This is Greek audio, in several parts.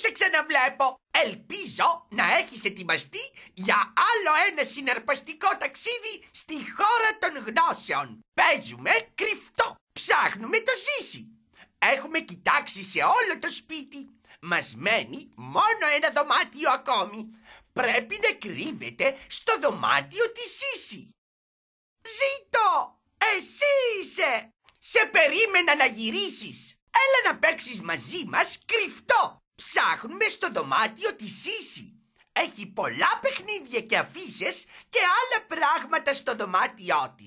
σε ξαναβλέπω. Ελπίζω να έχεις ετοιμαστεί για άλλο ένα συναρπαστικό ταξίδι στη χώρα των γνώσεων. Παίζουμε κρυφτό. Ψάχνουμε το ζήσι. Έχουμε κοιτάξει σε όλο το σπίτι. Μας μένει μόνο ένα δωμάτιο ακόμη. Πρέπει να κρύβεται στο δωμάτιο της Σύση. Ζήτω! Εσύ είσαι! Σε περίμενα να γυρίσεις. Έλα να παίξεις μαζί μας κρυφτό. Ψάχνουμε στο δωμάτιο της Σύση. Έχει πολλά παιχνίδια και αφήσει και άλλα πράγματα στο δωμάτιό της.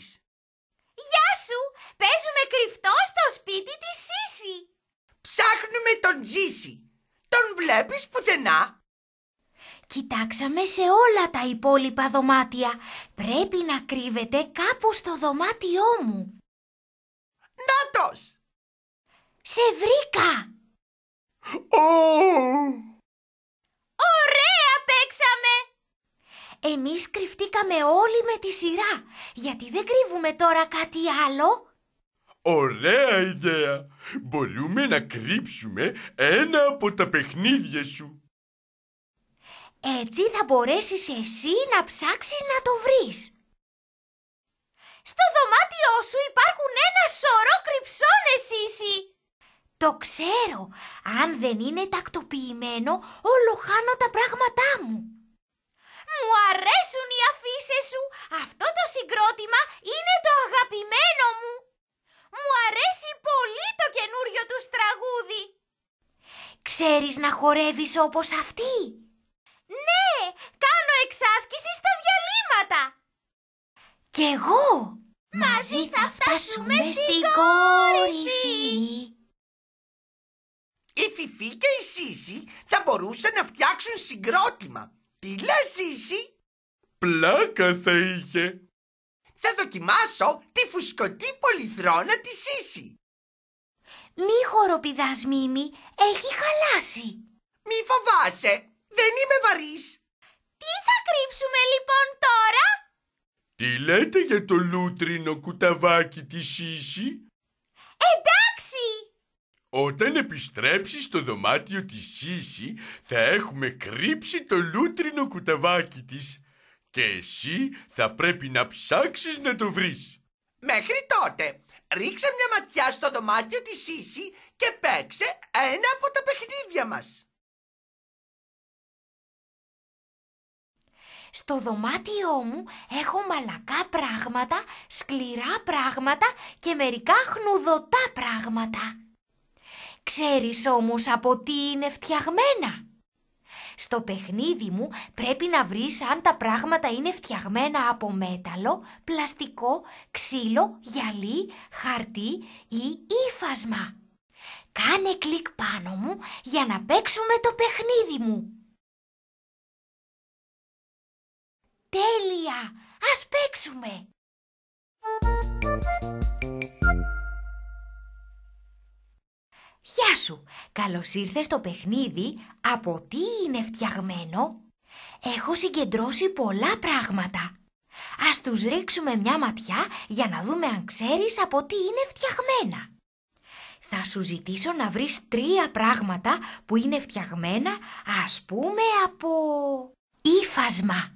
Γεια σου! Παίζουμε κρυφτό στο σπίτι της Σύση. Ψάχνουμε τον Τζίση. Τον βλέπεις πουθενά. Κοιτάξαμε σε όλα τα υπόλοιπα δωμάτια. Πρέπει να κρύβεται κάπου στο δωμάτιό μου. Νάτος! Σε βρήκα! Oh! Ωραία παίξαμε! Εμείς κρυφτήκαμε όλοι με τη σειρά, γιατί δεν κρύβουμε τώρα κάτι άλλο. Ωραία ιδέα! Μπορούμε να κρύψουμε ένα από τα παιχνίδια σου. Έτσι θα μπορέσεις εσύ να ψάξεις να το βρεις. Στο δωμάτιό σου υπάρχουν ένα σωρό κρυψώνες, Ίση. Το ξέρω. Αν δεν είναι τακτοποιημένο, όλο χάνω τα πράγματά μου. Μου αρέσουν οι αφήσει σου. Αυτό το συγκρότημα είναι το αγαπημένο μου. Μου αρέσει πολύ το καινούριο του τραγούδι. Ξέρεις να χορεύεις όπως αυτή. Ναι, κάνω εξάσκηση στα διαλύματα. Κι εγώ. Μαζί θα φτάσουμε στην κορυφή η Φιφή και η Σύση θα μπορούσαν να φτιάξουν συγκρότημα. Τι λες Πλάκα θα είχε. Θα δοκιμάσω τη φουσκωτή πολυθρόνα της Σύση. Μη χοροπηδάς Μίμη, έχει χαλάσει. Μη φοβάσαι, δεν είμαι βαρύς. Τι θα κρύψουμε λοιπόν τώρα? Τι λέτε για το λούτρινο κουταβάκι της Σύση? Εντάξει! Όταν επιστρέψεις στο δωμάτιο της Σύση θα έχουμε κρύψει το λούτρινο κουταβάκι της και εσύ θα πρέπει να ψάξεις να το βρεις. Μέχρι τότε ρίξε μια ματιά στο δωμάτιο της Σύση και παίξε ένα από τα παιχνίδια μας. Στο δωμάτιό μου έχω μαλακά πράγματα, σκληρά πράγματα και μερικά χνουδωτά πράγματα. Ξέρεις όμως από τι είναι φτιαγμένα. Στο παιχνίδι μου πρέπει να βρεις αν τα πράγματα είναι φτιαγμένα από μέταλλο, πλαστικό, ξύλο, γυαλί, χαρτί ή ύφασμα. Κάνε κλικ πάνω μου για να παίξουμε το παιχνίδι μου. Τέλεια! Ας παίξουμε! Γεια σου, καλώς ήρθες στο παιχνίδι από τι είναι φτιαγμένο. Έχω συγκεντρώσει πολλά πράγματα. Ας τους ρίξουμε μια ματιά για να δούμε αν ξέρεις από τι είναι φτιαγμένα. Θα σου ζητήσω να βρεις τρία πράγματα που είναι φτιαγμένα, ας πούμε, από Ήφασμα!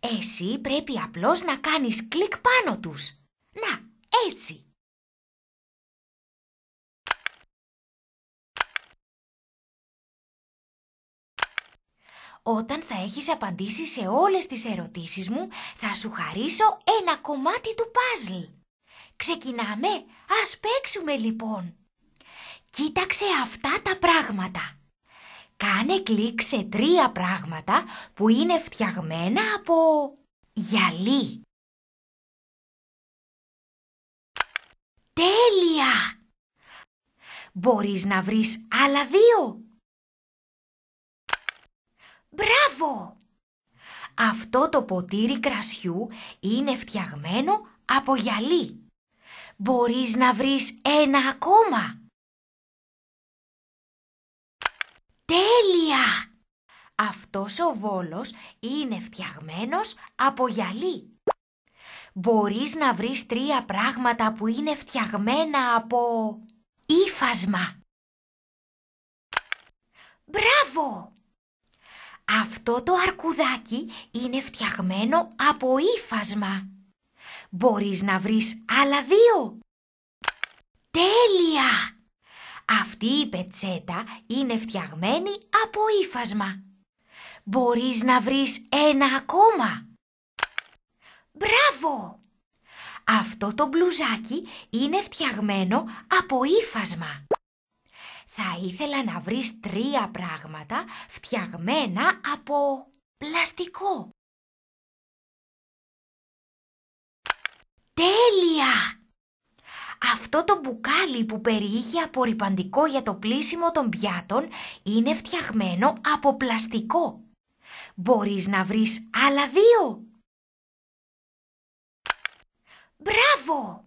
Εσύ πρέπει απλώς να κάνεις κλικ πάνω τους. Να, έτσι. Όταν θα έχεις απαντήσεις σε όλες τις ερωτήσεις μου, θα σου χαρίσω ένα κομμάτι του παζλ. Ξεκινάμε, ας παίξουμε λοιπόν. Κοίταξε αυτά τα πράγματα. Κάνε κλικ σε τρία πράγματα που είναι φτιαγμένα από γυαλί. Τέλεια! Μπορείς να βρεις άλλα δύο. Μπράβο! Αυτό το ποτήρι κρασιού είναι φτιαγμένο από γυαλί. Μπορείς να βρεις ένα ακόμα. Τέλεια! Αυτός ο βόλος είναι φτιαγμένος από γυαλί. Μπορείς να βρεις τρία πράγματα που είναι φτιαγμένα από ύφασμα. Μπράβο! Αυτό το αρκουδάκι είναι φτιαγμένο από ύφασμα. Μπορείς να βρεις άλλα δύο. Τέλεια! Αυτή η πετσέτα είναι φτιαγμένη από ύφασμα. Μπορείς να βρεις ένα ακόμα. Μπράβο! Αυτό το μπλουζάκι είναι φτιαγμένο από ύφασμα. Θα ήθελα να βρεις τρία πράγματα φτιαγμένα από πλαστικό. Τέλεια! Αυτό το μπουκάλι που περιείχε απορριπαντικό για το πλήσιμο των πιάτων είναι φτιαγμένο από πλαστικό. Μπορείς να βρεις άλλα δύο. Μπράβο!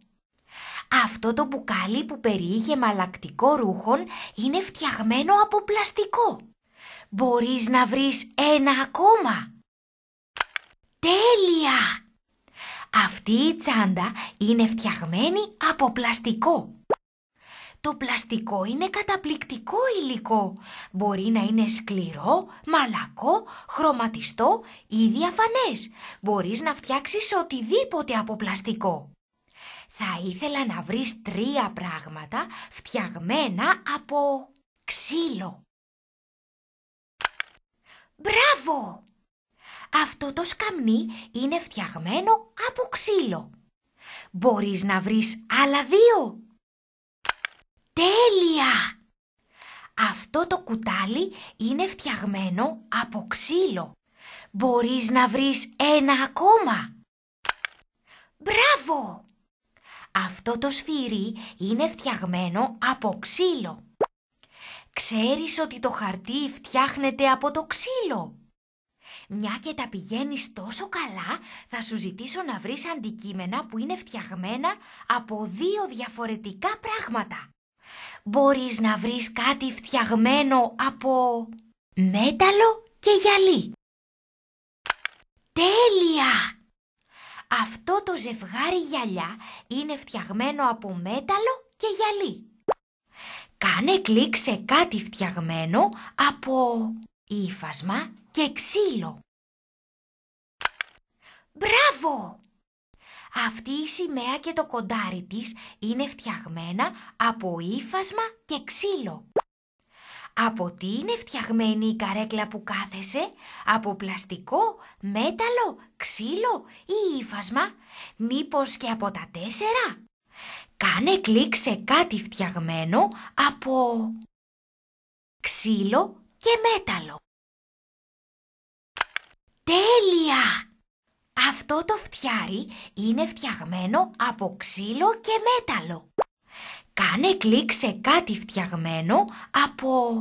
Αυτό το μπουκάλι που περιείχε μαλακτικό ρούχον είναι φτιαγμένο από πλαστικό. Μπορείς να βρεις ένα ακόμα. Τέλεια! Αυτή η τσάντα είναι φτιαγμένη από πλαστικό. Το πλαστικό είναι καταπληκτικό υλικό. Μπορεί να είναι σκληρό, μαλακό, χρωματιστό ή διαφανές. Μπορείς να φτιάξεις οτιδήποτε από πλαστικό θα ήθελα να βρεις τρία πράγματα φτιαγμένα από ξύλο. Μπράβο! Αυτό το σκαμνί είναι φτιαγμένο από ξύλο. Μπορείς να βρεις άλλα δύο. Τέλεια! Αυτό το κουτάλι είναι φτιαγμένο από ξύλο. Μπορείς να βρεις ένα ακόμα. Μπράβο! Αυτό το σφυρί είναι φτιαγμένο από ξύλο. Ξέρεις ότι το χαρτί φτιάχνεται από το ξύλο. Μια και τα πηγαίνεις τόσο καλά, θα σου ζητήσω να βρεις αντικείμενα που είναι φτιαγμένα από δύο διαφορετικά πράγματα. Μπορείς να βρεις κάτι φτιαγμένο από μέταλλο και γυαλί. Τέλεια! Αυτό το ζευγάρι γυαλιά είναι φτιαγμένο από μέταλλο και γυαλί. Κάνε κλικ σε κάτι φτιαγμένο από ύφασμα και ξύλο. Μπράβο! Αυτή η σημαία και το κοντάρι της είναι φτιαγμένα από ύφασμα και ξύλο. Από τι είναι φτιαγμένη η καρέκλα που κάθεσαι, από πλαστικό, μέταλλο, ξύλο ή ύφασμα, μήπως και από τα τέσσερα. Κάνε κλικ σε κάτι φτιαγμένο από ξύλο και μέταλλο. Τέλεια! Αυτό το φτιάρι είναι φτιαγμένο από ξύλο και μέταλλο. Κάνε κλικ σε κάτι φτιαγμένο από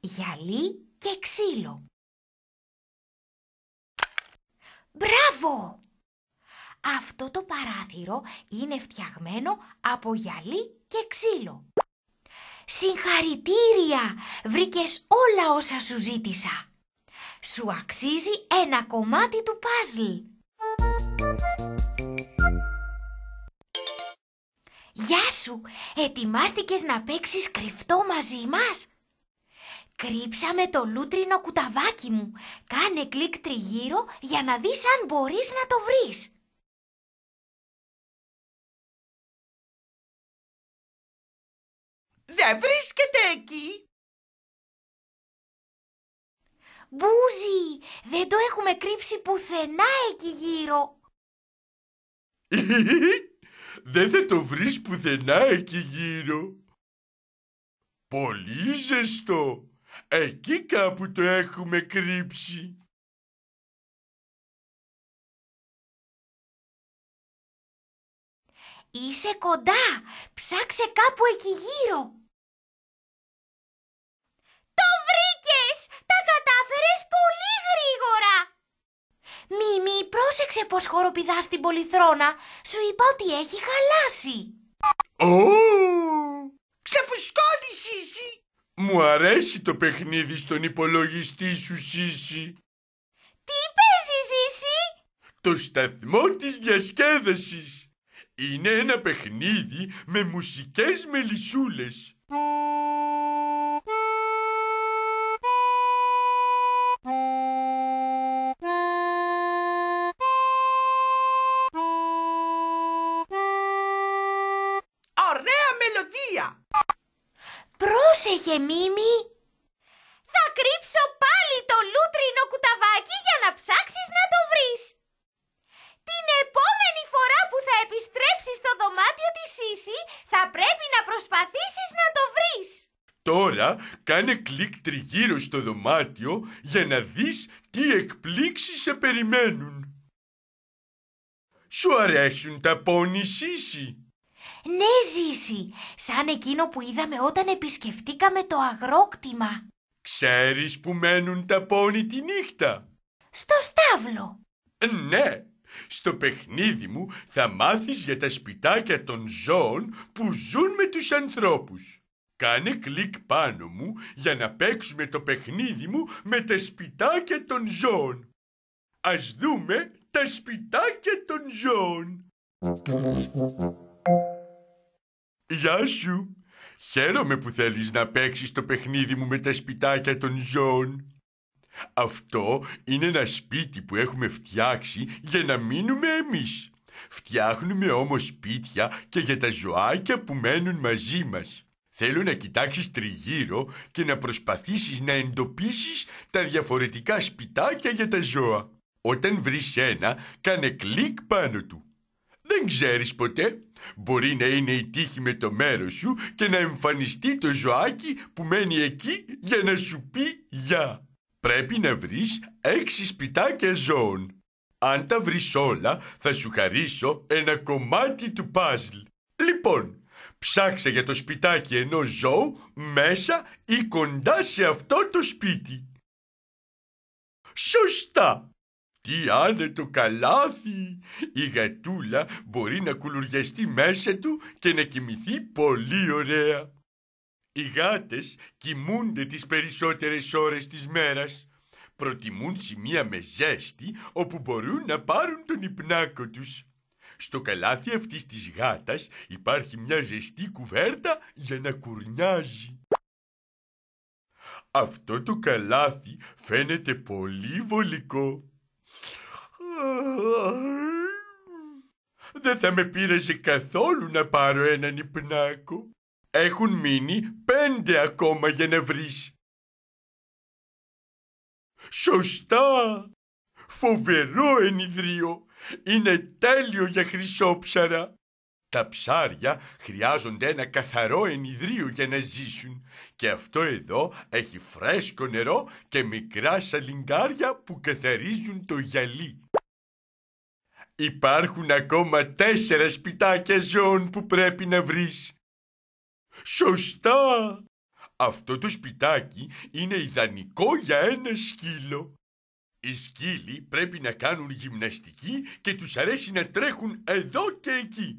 γυαλί και ξύλο. Μπράβο! Αυτό το παράθυρο είναι φτιαγμένο από γυαλί και ξύλο. Συγχαρητήρια! Βρήκες όλα όσα σου ζήτησα. Σου αξίζει ένα κομμάτι του παζλ. Γεια σου! Ετοιμάστηκες να παίξεις κρυφτό μαζί μας? Κρύψαμε το λούτρινο κουταβάκι μου. Κάνε κλικ τριγύρω για να δεις αν μπορείς να το βρεις. Δεν βρίσκεται εκεί! Μπούζι, δεν το έχουμε κρύψει πουθενά εκεί γύρω. Δεν θα το βρεις πουθενά εκεί γύρω. Πολύ ζεστό. Εκεί κάπου το έχουμε κρύψει. Είσαι κοντά. Ψάξε κάπου εκεί γύρω. Το βρήκες! Τα κατάφερες πολύ γρήγορα! Μίμη, πρόσεξε πως χοροπηδάς την πολυθρόνα. Σου είπα ότι έχει χαλάσει. Ω! Ξεφουσκώνει, Σίση. Μου αρέσει το παιχνίδι στον υπολογιστή σου, Σίση. Τι παίζει, Σίση? Το σταθμό της διασκέδασης. Είναι ένα παιχνίδι με μουσικές μελισσούλες. Πρόσεχε, Μίμη! Θα κρύψω πάλι το λούτρινο κουταβάκι για να ψάξεις να το βρεις. Την επόμενη φορά που θα επιστρέψεις στο δωμάτιο της Σύση. θα πρέπει να προσπαθήσεις να το βρεις. Τώρα κάνε κλικ τριγύρω στο δωμάτιο για να δεις τι εκπλήξεις σε περιμένουν. Σου αρέσουν τα πόνι Σύση! Ναι, Ζήση, σαν εκείνο που είδαμε όταν επισκεφτήκαμε το αγρόκτημα. Ξέρεις που μένουν τα πόνι τη νύχτα. Στο στάβλο. Ε, ναι, στο παιχνίδι μου θα μάθεις για τα σπιτάκια των ζώων που ζουν με τους ανθρώπους. Κάνε κλικ πάνω μου για να παίξουμε το παιχνίδι μου με τα σπιτάκια των ζώων. Ας δούμε τα σπιτάκια των ζώων. Γεια σου. Χαίρομαι που θέλεις να παίξεις το παιχνίδι μου με τα σπιτάκια των ζώων. Αυτό είναι ένα σπίτι που έχουμε φτιάξει για να μείνουμε εμείς. Φτιάχνουμε όμως σπίτια και για τα ζωάκια που μένουν μαζί μας. Θέλω να κοιτάξεις τριγύρω και να προσπαθήσεις να εντοπίσεις τα διαφορετικά σπιτάκια για τα ζώα. Όταν βρεις ένα, κάνε κλικ πάνω του. Δεν ξέρεις ποτέ. Μπορεί να είναι η τύχη με το μέρος σου και να εμφανιστεί το ζωάκι που μένει εκεί για να σου πει γεια. Πρέπει να βρεις έξι σπιτάκια ζώων. Αν τα βρεις όλα, θα σου χαρίσω ένα κομμάτι του παζλ. Λοιπόν, ψάξε για το σπιτάκι ενός ζώου μέσα ή κοντά σε αυτό το σπίτι. Σωστά! Τι άνετο καλάθι! Η γατούλα μπορεί να κουλουριαστεί μέσα του και να κοιμηθεί πολύ ωραία. Οι γάτες κοιμούνται τις περισσότερες ώρες της μέρας. Προτιμούν σημεία με ζέστη όπου μπορούν να πάρουν τον υπνάκο τους. Στο καλάθι αυτής της γάτας υπάρχει μια ζεστή κουβέρτα για να κουρνιάζει. Αυτό το καλάθι φαίνεται πολύ βολικό. Δεν θα με πείραζε καθόλου να πάρω έναν υπνάκο. Έχουν μείνει πέντε ακόμα για να βρεις. Σωστά! Φοβερό ενιδρίο! Είναι τέλειο για χρυσόψαρα! Τα ψάρια χρειάζονται ένα καθαρό ενιδρίο για να ζήσουν και αυτό εδώ έχει φρέσκο νερό και μικρά σαλιγκάρια που καθαρίζουν το γυαλί. Υπάρχουν ακόμα τέσσερα σπιτάκια ζώων που πρέπει να βρεις. Σωστά! Αυτό το σπιτάκι είναι ιδανικό για ένα σκύλο. Οι σκύλοι πρέπει να κάνουν γυμναστική και τους αρέσει να τρέχουν εδώ και εκεί.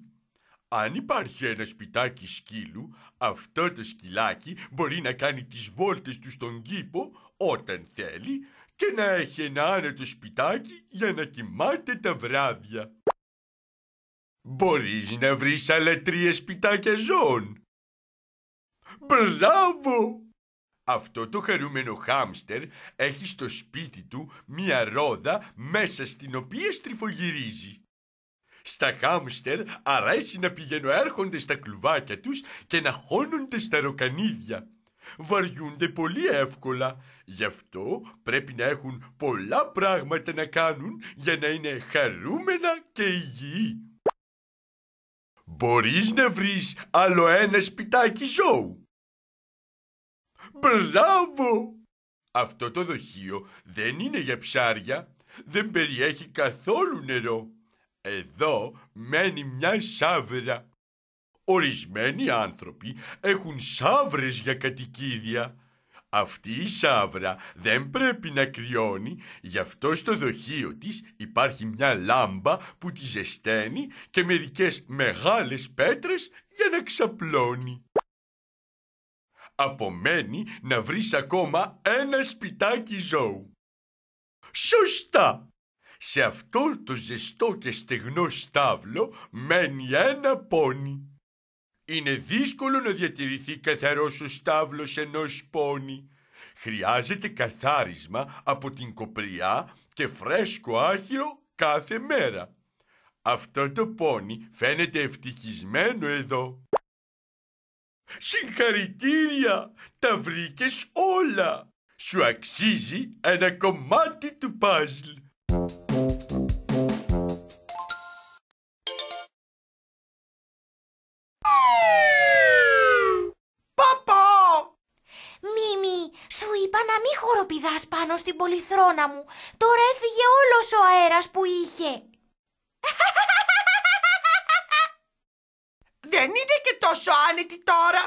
Αν υπάρχει ένα σπιτάκι σκύλου, αυτό το σκυλάκι μπορεί να κάνει τις βόλτες του στον κήπο όταν θέλει, και να έχει ένα άνετο σπιτάκι για να κοιμάται τα βράδια. Μπορείς να βρεις άλλα τρία σπιτάκια ζώων. Μπράβο! Αυτό το χαρούμενο χάμστερ έχει στο σπίτι του μία ρόδα μέσα στην οποία στριφογυρίζει. Στα χάμστερ αρέσει να πηγαίνουν έρχονται στα κλουβάκια τους και να χώνονται στα ροκανίδια. Βαριούνται πολύ εύκολα Γι' αυτό πρέπει να έχουν πολλά πράγματα να κάνουν για να είναι χαρούμενα και υγιή. Μπορείς να βρεις άλλο ένα σπιτάκι ζώου. Μπράβο! Αυτό το δοχείο δεν είναι για ψάρια, δεν περιέχει καθόλου νερό. Εδώ μένει μια σάβρα. Ορισμένοι άνθρωποι έχουν σάβρες για κατοικίδια αυτή η σαύρα δεν πρέπει να κρυώνει, γι' αυτό στο δοχείο της υπάρχει μια λάμπα που τη ζεσταίνει και μερικές μεγάλες πέτρες για να ξαπλώνει. Απομένει να βρεις ακόμα ένα σπιτάκι ζώου. Σωστά! Σε αυτό το ζεστό και στεγνό στάβλο μένει ένα πόνι. Είναι δύσκολο να διατηρηθεί καθαρός ο στάβλος ενός πόνι. Χρειάζεται καθάρισμα από την κοπριά και φρέσκο άχυρο κάθε μέρα. Αυτό το πόνι φαίνεται ευτυχισμένο εδώ. Συγχαρητήρια! Τα βρήκες όλα! Σου αξίζει ένα κομμάτι του παζλ. να μην χοροπηδάς πάνω στην πολυθρόνα μου. Τώρα έφυγε όλος ο αέρας που είχε. Δεν είναι και τόσο άνετη τώρα.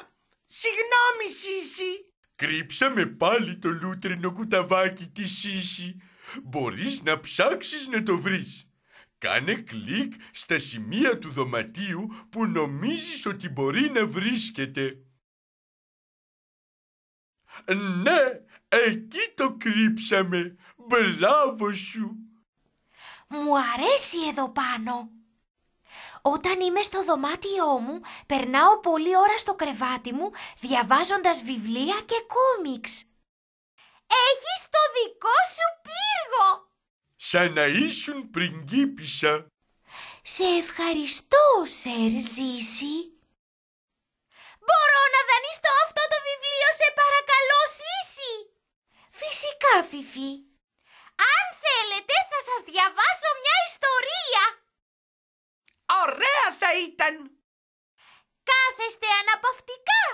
Συγγνώμη, Σίση. Κρύψαμε πάλι το λούτρινο κουταβάκι της Σίση. Μπορείς να ψάξεις να το βρεις. Κάνε κλικ στα σημεία του δωματίου που νομίζεις ότι μπορεί να βρίσκεται. Ναι, Εκεί το κρύψαμε. Μπράβο σου. Μου αρέσει εδώ πάνω. Όταν είμαι στο δωμάτιό μου, περνάω πολλή ώρα στο κρεβάτι μου, διαβάζοντας βιβλία και κόμιξ. Έχεις το δικό σου πύργο! Σαν να ήσουν πριγκίπισσα. Σε ευχαριστώ, Σερ Ζήση. Μπορώ να δανειστώ αυτό το βιβλίο, σε παρακαλώ, Ζήση! Φυσικά, Φιφί. Αν θέλετε θα σας διαβάσω μια ιστορία. Ωραία θα ήταν. Κάθεστε αναπαυτικά.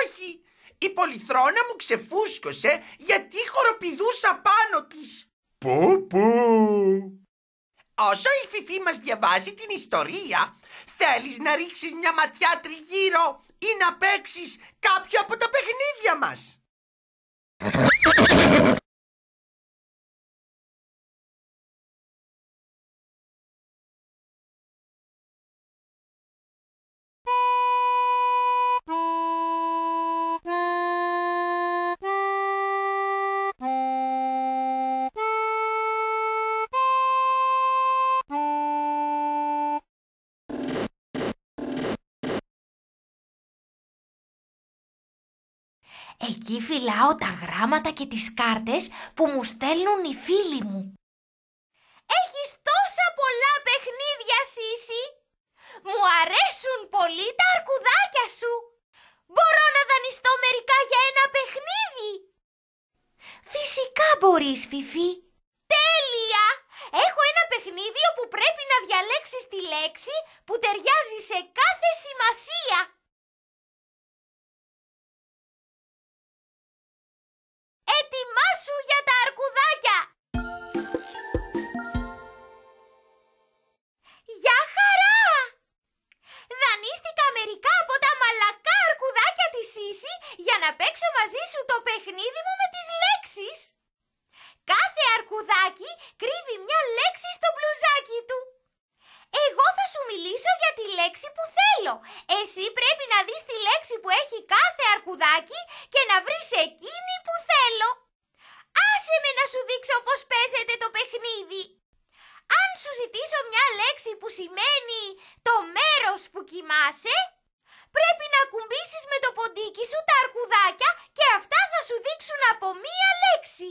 Όχι, η πολυθρόνα μου ξεφούσκωσε γιατί χοροπηδούσα πάνω της. Πω πω. Όσο η Φιφή μας διαβάζει την ιστορία, θέλεις να ρίξεις μια ματιά τριγύρω ή να παίξεις κάποιο από τα παιχνίδια μας. Ha ha ha! Εκεί φυλάω τα γράμματα και τις κάρτες που μου στέλνουν οι φίλοι μου. Έχεις τόσα πολλά παιχνίδια, Σίση! Μου αρέσουν πολύ τα αρκουδάκια σου! Μπορώ να δανειστώ μερικά για ένα παιχνίδι! Φυσικά μπορείς, Φιφί! Τέλεια! Έχω ένα παιχνίδι όπου πρέπει να διαλέξεις τη λέξη που ταιριάζει σε κάθε σημασία. Ετοιμάσου για τα αρκουδάκια! Γεια χαρά! Δανείστηκα μερικά από τα μαλακά αρκουδάκια της σύση για να παίξω μαζί σου το παιχνίδι μου με τις λέξεις. Κάθε αρκουδάκι κρύβει μια λέξη στο μπλουζάκι του. Εγώ θα σου μιλήσω για τη λέξη που θέλω. Εσύ πρέπει να δεις τη λέξη που έχει κάθε αρκουδάκι και να βρεις εκείνη που θέλω. Άσε με να σου δείξω πώς παίζεται το παιχνίδι. Αν σου ζητήσω μια λέξη που σημαίνει το μέρος που κοιμάσαι, πρέπει να κουμπίσεις με το ποντίκι σου τα αρκουδάκια και αυτά θα σου δείξουν από μία λέξη.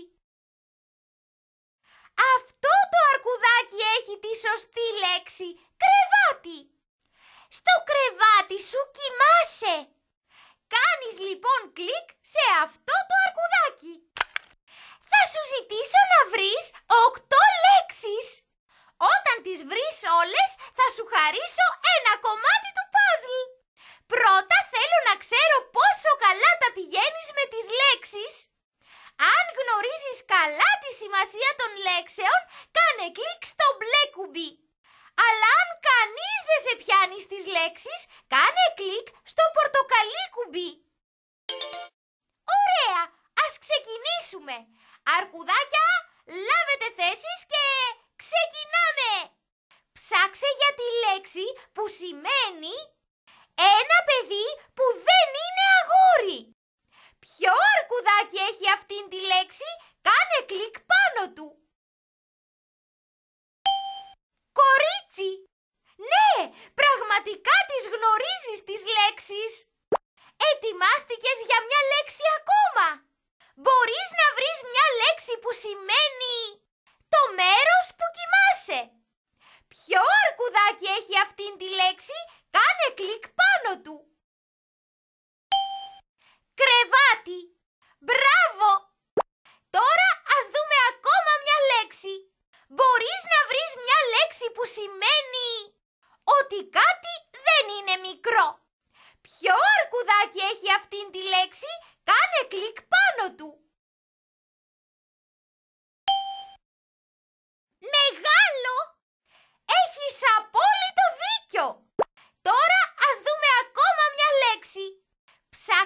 Αυτό το αρκουδάκι έχει τη σωστή λέξη. Κρεβάτι. Στο κρεβάτι σου κοιμάσαι. Κάνεις λοιπόν κλικ σε αυτό το αρκουδάκι. Θα σου ζητήσω να βρεις οκτώ λέξεις. Όταν τις βρεις όλες θα σου χαρίσω ένα κομμάτι του παζλ. Πρώτα θέλω να ξέρω πόσο καλά τα πηγαίνεις με τις λέξεις αν γνωρίζεις καλά τη σημασία των λέξεων, κάνε κλικ στο μπλε κουμπί. Αλλά αν κανείς δεν σε πιάνει στις λέξεις, κάνε κλικ στο πορτοκαλί κουμπί. Ωραία, ας ξεκινήσουμε. Αρκουδάκια, λάβετε θέσεις και ξεκινάμε. Ψάξε για τη λέξη που σημαίνει ένα παιδί που δεν είναι αγόρι. Ποιο αρκουδάκι έχει αυτήν τη λέξη, κάνε κλικ πάνω του. Κορίτσι! Ναι, πραγματικά τις γνωρίζεις τις λέξεις. Ετοιμάστηκες για μια λέξη ακόμα. Μπορείς να βρεις μια λέξη που σημαίνει το μέρος που κοιμάσαι. Ποιο αρκουδάκι έχει αυτήν τη λέξη, κάνε κλικ πάνω του. Κρεβάτι. Μπράβο! Τώρα ας δούμε ακόμα μια λέξη. Μπορείς να βρεις μια λέξη που σημαίνει ότι κάτι δεν είναι μικρό. Ποιο αρκουδάκι έχει αυτήν τη λέξη, κάνε κλικ πάνω του. Μεγάλο! Έχεις απόλυτο δίκιο! Τώρα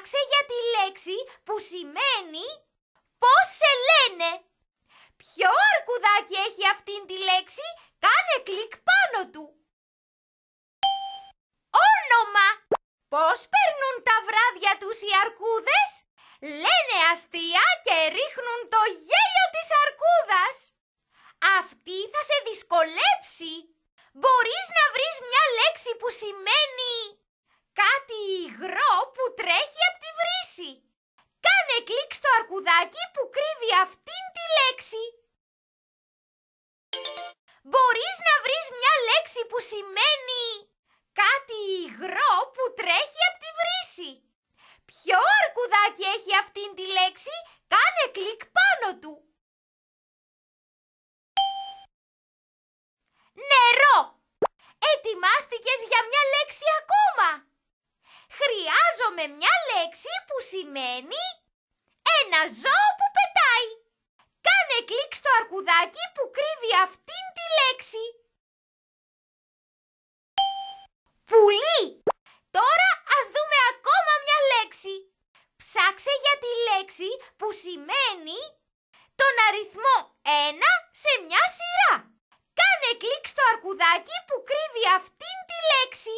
ψάξε για τη λέξη που σημαίνει πώς σε λένε. Ποιο αρκουδάκι έχει αυτήν τη λέξη, κάνε κλικ πάνω του. Όνομα. Πώς περνούν τα βράδια τους οι αρκούδες. Λένε αστεία και ρίχνουν το γέλιο της αρκούδας. Αυτή θα σε δυσκολέψει. Μπορείς να βρεις μια λέξη που σημαίνει κάτι υγρό που τρέχει από τη βρύση. Κάνε κλικ στο αρκουδάκι που κρύβει αυτήν τη λέξη. Μπορείς να βρεις μια λέξη που σημαίνει κάτι υγρό που τρέχει από τη βρύση. Ποιο αρκουδάκι έχει αυτήν τη λέξη, κάνε κλικ πάνω του. Νερό! Ετοιμάστηκες για μια λέξη ακόμα! χρειάζομαι μια λέξη που σημαίνει ένα ζώο που πετάει. Κάνε κλικ στο αρκουδάκι που κρύβει αυτήν τη λέξη. Πουλί! Τώρα ας δούμε ακόμα μια λέξη. Ψάξε για τη λέξη που σημαίνει τον αριθμό 1 σε μια σειρά. Κάνε κλικ στο αρκουδάκι που κρύβει αυτήν τη λέξη.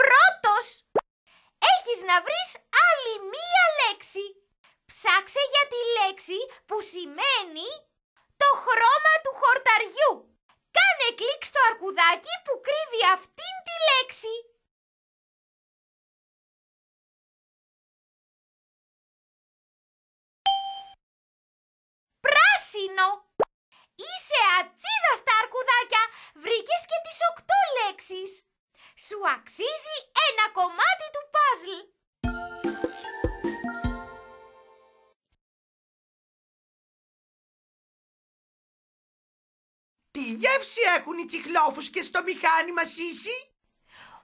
Πρώτος! Έχεις να βρεις άλλη μία λέξη. Ψάξε για τη λέξη που σημαίνει το χρώμα του χορταριού. Κάνε κλικ στο αρκουδάκι που κρύβει αυτήν τη λέξη. Πράσινο! Είσαι ατσίδας στα αρκουδάκια! Βρήκες και τις οκτώ λέξεις! Σου αξίζει ένα κομμάτι του παζλ. Τι γεύση έχουν οι τσιχλόφουσκες στο μηχάνημα, Σίση?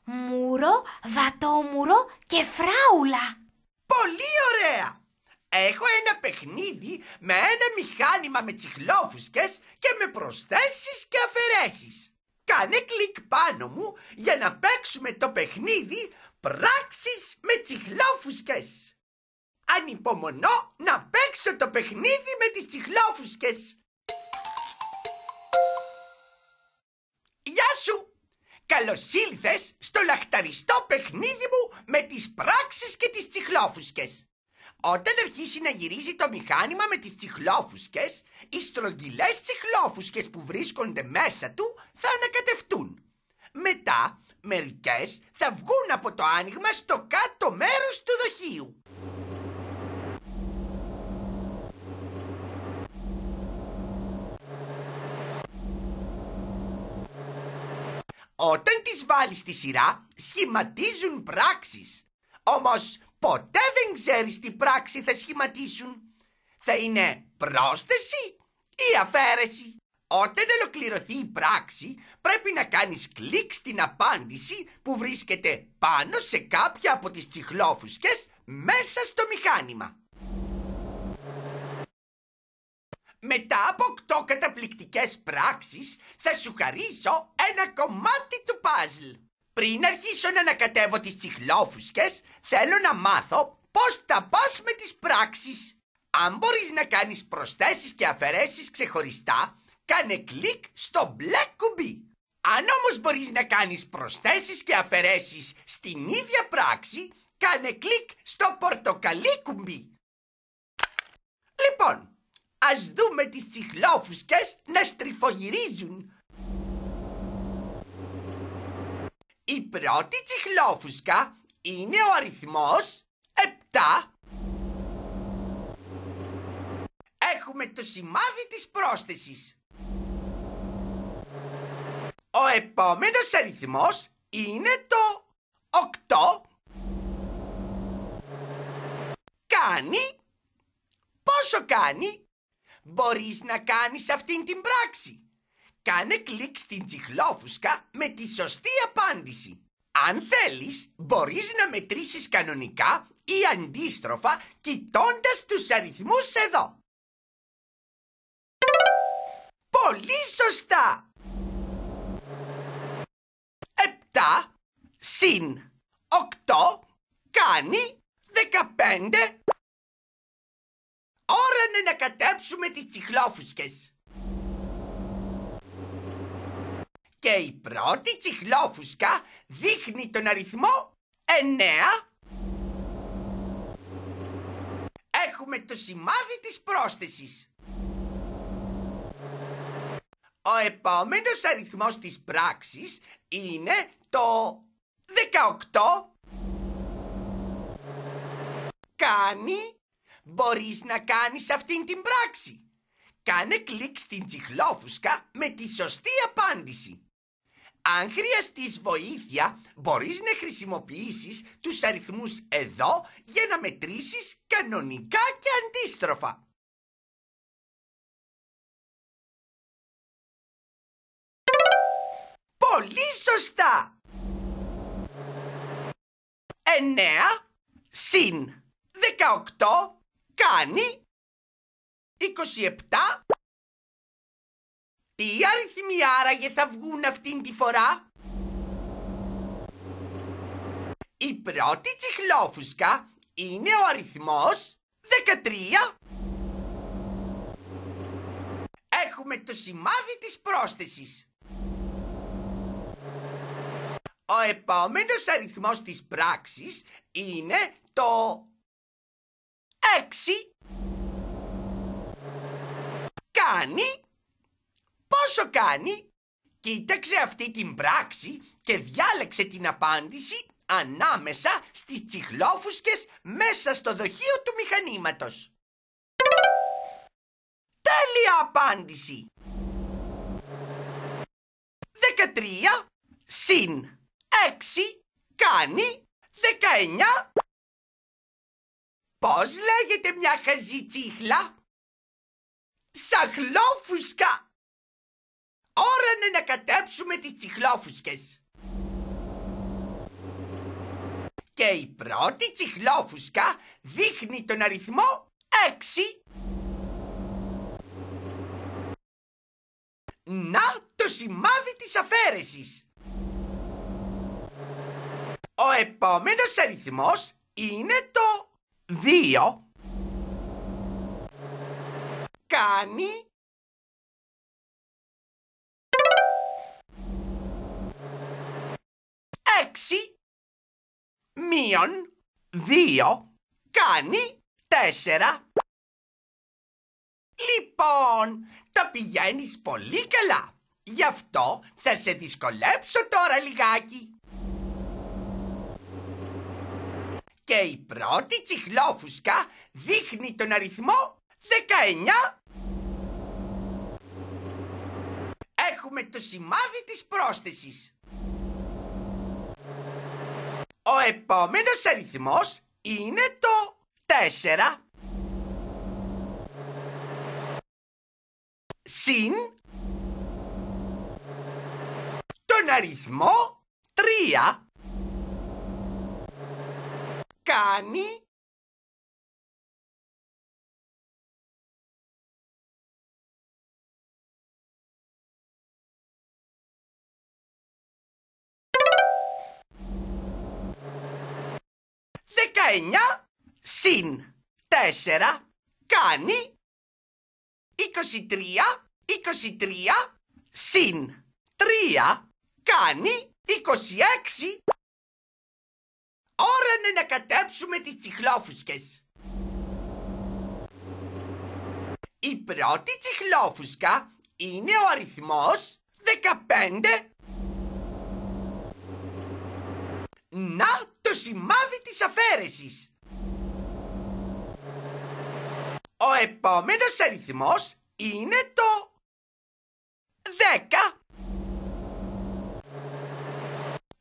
Μούρο, βατόμουρο και φράουλα. Πολύ ωραία! Έχω ένα παιχνίδι με ένα μηχάνημα με τσιχλόφουσκες και με προσθέσεις και αφαιρέσεις κάνε κλικ πάνω μου για να παίξουμε το παιχνίδι πράξεις με τσιχλόφουσκες. Ανυπομονώ να παίξω το παιχνίδι με τις τσιχλόφουσκες. Γεια σου! Καλώς ήλθες στο λαχταριστό παιχνίδι μου με τις πράξεις και τις τσιχλόφουσκες. Όταν αρχίσει να γυρίζει το μηχάνημα με τις τσιχλόφουσκες, οι στρογγυλές τσιχλόφουσκες που βρίσκονται μέσα του θα ανακατευτούν. Μετά, μερικές θα βγουν από το άνοιγμα στο κάτω μέρος του δοχείου. Όταν τις βάλεις στη σειρά, σχηματίζουν πράξεις. Όμως, Ποτέ δεν ξέρεις τι πράξη θα σχηματίσουν. Θα είναι πρόσθεση ή αφαίρεση. Όταν ολοκληρωθεί η πράξη, πρέπει να κάνεις κλικ στην απάντηση που βρίσκεται πάνω σε κάποια από τις τσιχλόφουσκες μέσα στο μηχάνημα. Μετά από 8 καταπληκτικές πράξεις, θα σου χαρίσω ένα κομμάτι του παζλ. Πριν αρχίσω να ανακατεύω τις τσιχλόφουσκες, θέλω να μάθω πώς τα πας με τις πράξεις. Αν μπορείς να κάνεις προσθέσεις και αφαιρέσεις ξεχωριστά, κάνε κλικ στο μπλε κουμπί. Αν όμως μπορείς να κάνεις προσθέσεις και αφαιρέσεις στην ίδια πράξη, κάνε κλικ στο πορτοκαλί κουμπί. Λοιπόν, ας δούμε τις τσιχλόφουσκες να στριφογυρίζουν. Η πρώτη τσιχλόφουσκα είναι ο αριθμός 7. Έχουμε το σημάδι της πρόσθεσης. Ο επόμενος αριθμός είναι το 8. Κάνει. Πόσο κάνει. Μπορείς να κάνεις αυτήν την πράξη. Κάνε κλικ στην τσιχλόφουσκα με τη σωστή απάντηση. Αν θέλεις, μπορείς να μετρήσεις κανονικά ή αντίστροφα κοιτώντας τους αριθμούς εδώ. Πολύ σωστά! 7 συν 8 κάνει 15. Ώρα να ανακατέψουμε τις τσιχλόφουσκες. και η πρώτη τσιχλόφουσκα δείχνει τον αριθμό 9. Έχουμε το σημάδι της πρόσθεσης. Ο επόμενος αριθμός της πράξης είναι το 18. Κάνει. Μπορείς να κάνεις αυτήν την πράξη. Κάνε κλικ στην τσιχλόφουσκα με τη σωστή απάντηση. Αν χρειαστείς βοήθεια, μπορείς να χρησιμοποιήσεις τους αριθμούς εδώ για να μετρήσεις κανονικά και αντίστροφα. Πολύ σωστά! 9 συν 18 κάνει 27 τι αριθμοί άραγε θα βγουν αυτήν τη φορά. Η πρώτη τσιχλόφουσκα είναι ο αριθμός 13. Έχουμε το σημάδι της πρόσθεσης. Ο επόμενος αριθμός της πράξης είναι το 6. Κάνει Πόσο κάνει? Κοίταξε αυτή την πράξη και διάλεξε την απάντηση ανάμεσα στις τσιχλόφουσκες μέσα στο δοχείο του μηχανήματος. Τέλεια απάντηση! 13 συν 6 κάνει 19. Πώς λέγεται μια χαζή τσίχλα? Σαχλόφουσκα! Ώρα να ανακατέψουμε τις τσιχλόφουσκες. Και η πρώτη τσιχλόφουσκα δείχνει τον αριθμό 6. Να το σημάδι της αφαίρεσης. Ο επόμενος αριθμός είναι το 2. Κάνει έξι μείον δύο κάνει τέσσερα. Λοιπόν, τα πηγαίνεις πολύ καλά. Γι' αυτό θα σε δυσκολέψω τώρα λιγάκι. Και η πρώτη τσιχλόφουσκα δείχνει τον αριθμό 19. Έχουμε το σημάδι της πρόσθεσης. Ο επόμενος αριθμός είναι το 4. Συν τον αριθμό 3. Κάνει 4 19 συν 4 κάνει 23, 23 συν 3 κάνει 26. Ώρα είναι να κατέψουμε τις τσιχλόφουσκες. Η πρώτη τσιχλόφουσκα είναι ο αριθμός 15. Να το σημάδι της αφαίρεσης. Ο επόμενος αριθμός είναι το 10.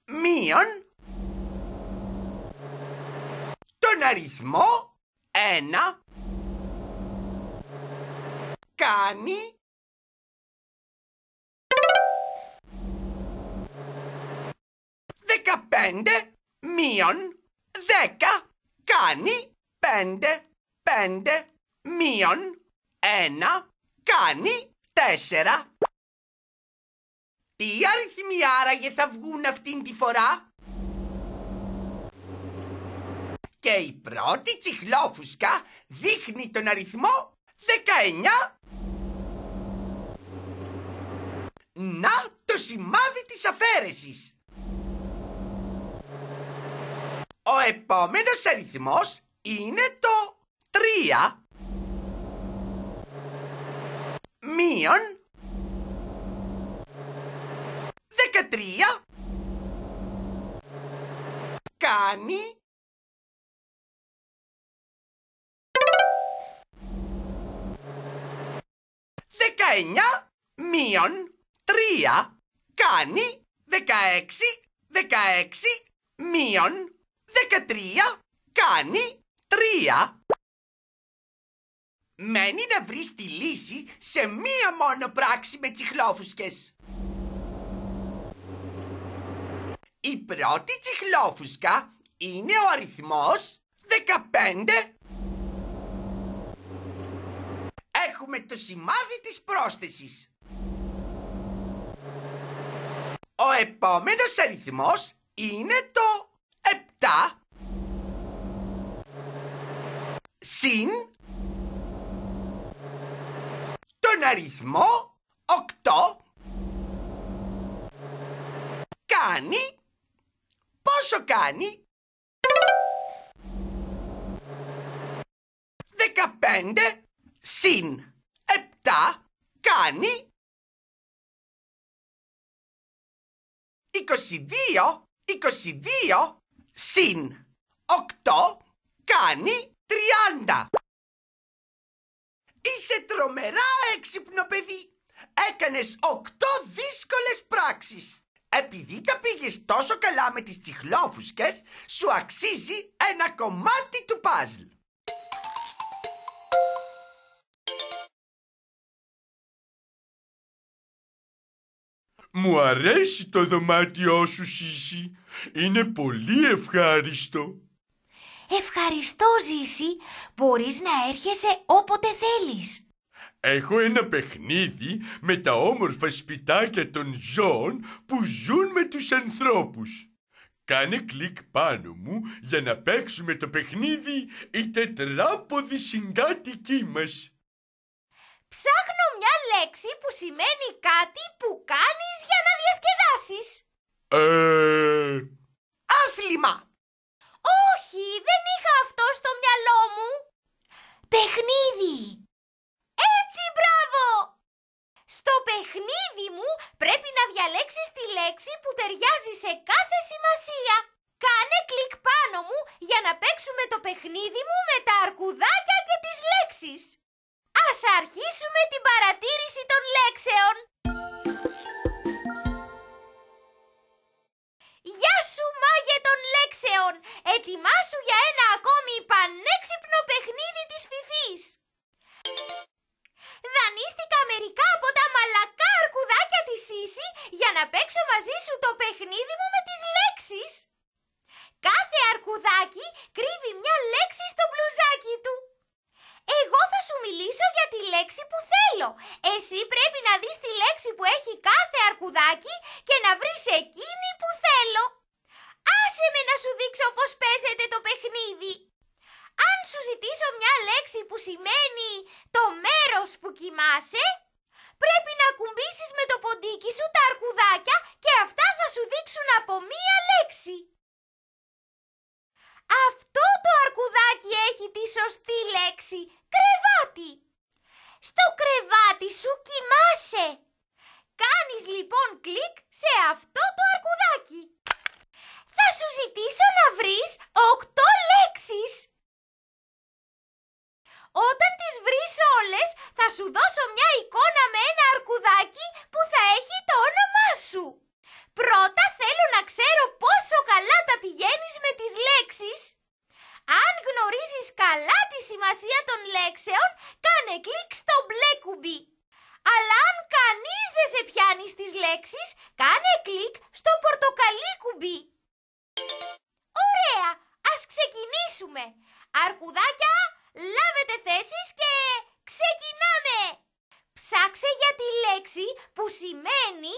Μείον τον αριθμό 1 κάνει δεκαπέντε μείον δέκα κάνει πέντε. Πέντε μείον ένα κάνει τέσσερα. Τι αριθμοί άραγε θα βγουν αυτήν τη φορά. Και η πρώτη τσιχλόφουσκα δείχνει τον αριθμό δεκαεννιά. Να το σημάδι της αφαίρεσης. Ο επόμενος αριθμός είναι το 3 μείον 13 κάνει Δεκαεννιά. μείον Τρία. κάνει Δεκαέξι. Δεκαέξι. μείον Δεκατρία κάνει τρία. Μένει να βρεις τη λύση σε μία μόνο πράξη με τσιχλόφουσκες. Η πρώτη τσιχλόφουσκα είναι ο αριθμός 15. Έχουμε το σημάδι της πρόσθεσης. Ο επόμενος αριθμός είναι το τα συν τον αριθμό 8 κάνει πόσο κάνει 15 συν 7 κάνει 22, 22, συν 8 κάνει 30. Είσαι τρομερά έξυπνο παιδί. Έκανες 8 δύσκολες πράξεις. Επειδή τα πήγες τόσο καλά με τις τσιχλόφουσκες, σου αξίζει ένα κομμάτι του παζλ. Μου αρέσει το δωμάτιό σου, Σύση. Είναι πολύ ευχάριστο. Ευχαριστώ, Ζήση. Μπορείς να έρχεσαι όποτε θέλεις. Έχω ένα παιχνίδι με τα όμορφα σπιτάκια των ζώων που ζουν με τους ανθρώπους. Κάνε κλικ πάνω μου για να παίξουμε το παιχνίδι «Η τετράποδη συγκάτοικοί μας». Ψάχνω μια λέξη που σημαίνει κάτι που κάνεις για να διασκεδάσεις. Ε... Άθλημα. Όχι, δεν είχα αυτό στο μυαλό μου. Παιχνίδι. Έτσι, μπράβο. Στο παιχνίδι μου πρέπει να διαλέξεις τη λέξη που ταιριάζει σε κάθε σημασία. Κάνε κλικ πάνω μου για να παίξουμε το παιχνίδι μου με τα αρκουδάκια και τις λέξεις. Ας αρχίσουμε την παρατήρηση των λέξεων. Γεια σου, μάγε των λέξεων. Ετοιμάσου για ένα ακόμη πανέξυπνο παιχνίδι της φυφής. Δανείστηκα μερικά από τα μαλακά αρκουδάκια της σύση για να παίξω μαζί σου το παιχνίδι μου με τις λέξεις. Κάθε αρκουδάκι κρύβει μια λέξη στο μπλουζάκι του. Εγώ θα σου μιλήσω για τη λέξη που θέλω. Εσύ πρέπει να δεις τη λέξη που έχει κάθε αρκουδάκι και να βρεις εκείνη που θέλω. Άσε με να σου δείξω πώς παίζεται το παιχνίδι. Αν σου ζητήσω μια λέξη που σημαίνει το μέρος που κοιμάσαι, πρέπει να κουμπίσεις με το ποντίκι σου τα αρκουδάκια και αυτά θα σου δείξουν από μία λέξη. Αυτό το αρκουδάκι έχει τη σωστή λέξη. Κρεβάτι. Στο κρεβάτι σου κοιμάσαι. Κάνεις λοιπόν κλικ σε αυτό το αρκουδάκι. Θα σου ζητήσω να βρεις οκτώ λέξεις. Όταν τις βρεις όλες θα σου δώσω μια εικόνα με ένα αρκουδάκι που θα έχει το όνομά σου. Πρώτα θέλω να ξέρω πόσο καλά τα πηγαίνεις με τις λέξεις. Αν γνωρίζεις καλά τη σημασία των λέξεων, κάνε κλικ στο μπλε κουμπί. Αλλά αν κανείς δεν σε πιάνει στις λέξεις, κάνε κλικ στο πορτοκαλί κουμπί. Ωραία, ας ξεκινήσουμε. Αρκουδάκια, λάβετε θέσεις και ξεκινάμε. Ψάξε για τη λέξη που σημαίνει